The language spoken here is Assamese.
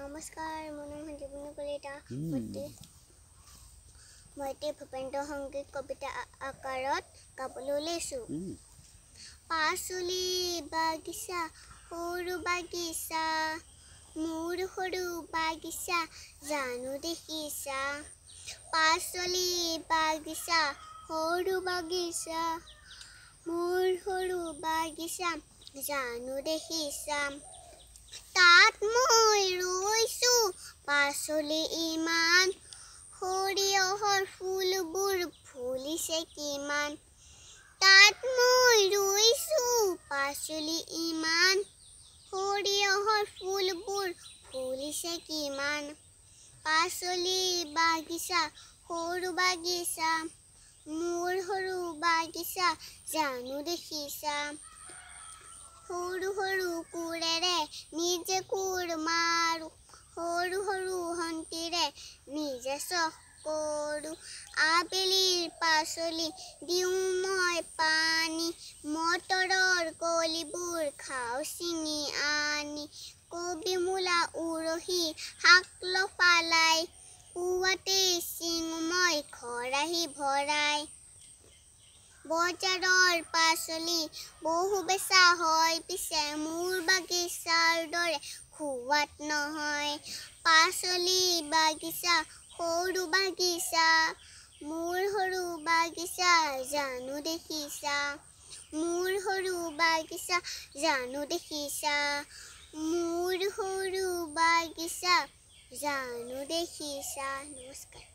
নমস্কাৰ মনৰ সঞ্জীৱনী কলিতা মই এতিয়া ভূপেন্দ্ৰ সংগীত কবিতা আকাৰত গাবলৈ ওলাইছো পাচলি বাগিচা সৰু বাগিচা মোৰ সৰু বাগিচা জানো দেখিছা পাচলি বাগিচা সৰু বাগিচা মোৰ সৰু বাগিচা জানো দেখিছা তাত মই পাচলি ইমান সৰিয়হৰ ফুলবোৰ ফুলিছে কিমান তাত মই ৰুইছোঁ পাচলি ইমান সৰিয়হৰ ফুলবোৰ ফুলিছে কিমান পাচলি বাগিচা সৰু বাগিচা মোৰ সৰু বাগিচা জানো দেখিছা সৰু সৰু কোৰেৰে নিজে কোৰ মা de socorro, abre passo lhe de um moe pani, motoror colibur causini ani, cobi mula urohi, haklo falai, uate sing moe corahi bora. বজাৰৰ পাচলি বহু বেচা হয় পিছে মোৰ বাগিচাৰ দৰে খোৱাত নহয় পাচলি বাগিচা সৰু বাগিচা মোৰ সৰু বাগিচা জানো দেখিছা মোৰ সৰু বাগিচা জানো দেখিছা মোৰ সৰু বাগিচা জানো দেখিছা নমস্কাৰ